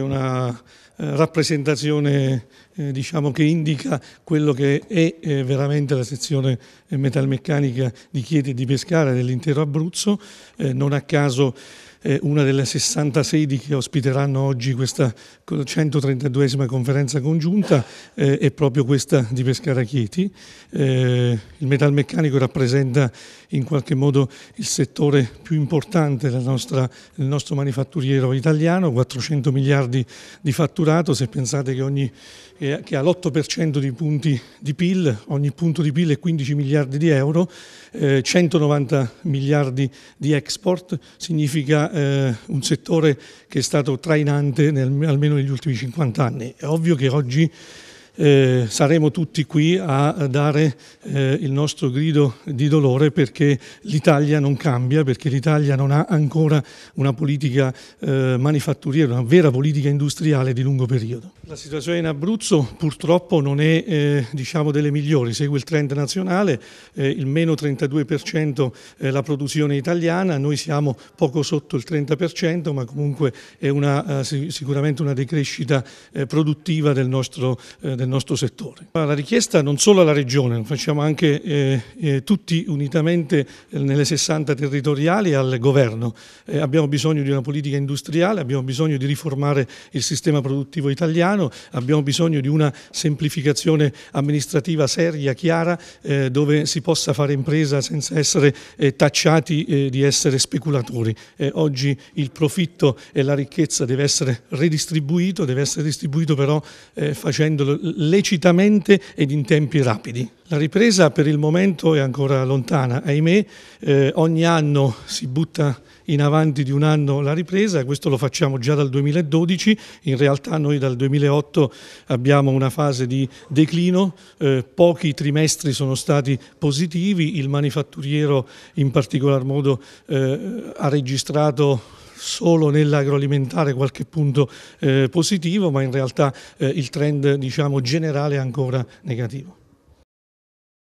una eh, rappresentazione eh, diciamo che indica quello che è eh, veramente la sezione eh, metalmeccanica di Chieti e di Pescara dell'intero Abruzzo, eh, non a caso eh, una delle 60 sedi che ospiteranno oggi questa 132esima conferenza congiunta eh, è proprio questa di Pescara Chieti. Eh, il metalmeccanico rappresenta in qualche modo il settore più importante del nostro manifatturiero italiano, 400 miliardi di fatturato, se pensate che ogni eh, che, ha l'8% di punti di PIL, ogni punto di PIL è 15 miliardi di euro, eh, 190 miliardi di export, significa eh, un settore che è stato trainante nel, almeno negli ultimi 50 anni. È ovvio che oggi eh, saremo tutti qui a dare eh, il nostro grido di dolore perché l'Italia non cambia, perché l'Italia non ha ancora una politica eh, manifatturiera, una vera politica industriale di lungo periodo. La situazione in Abruzzo purtroppo non è eh, diciamo delle migliori, segue il trend nazionale, eh, il meno 32% è eh, la produzione italiana, noi siamo poco sotto il 30% ma comunque è una, eh, sicuramente una decrescita eh, produttiva del nostro, del nostro, settore. La richiesta non solo alla Regione, lo facciamo anche tutti unitamente nelle 60 territoriali e al Governo. abbiamo bisogno di una politica industriale, abbiamo bisogno di riformare il sistema produttivo italiano, italiano, abbiamo bisogno di una semplificazione amministrativa seria, chiara, eh, dove si possa fare impresa senza essere eh, tacciati eh, di essere speculatori. Eh, oggi il profitto e la ricchezza deve essere redistribuito, deve essere distribuito però eh, facendolo lecitamente ed in tempi rapidi. La ripresa per il momento è ancora lontana, ahimè, eh, ogni anno si butta in avanti di un anno la ripresa, questo lo facciamo già dal 2012, in realtà noi dal 2012 2008 abbiamo una fase di declino, eh, pochi trimestri sono stati positivi, il manifatturiero in particolar modo eh, ha registrato solo nell'agroalimentare qualche punto eh, positivo, ma in realtà eh, il trend diciamo, generale è ancora negativo.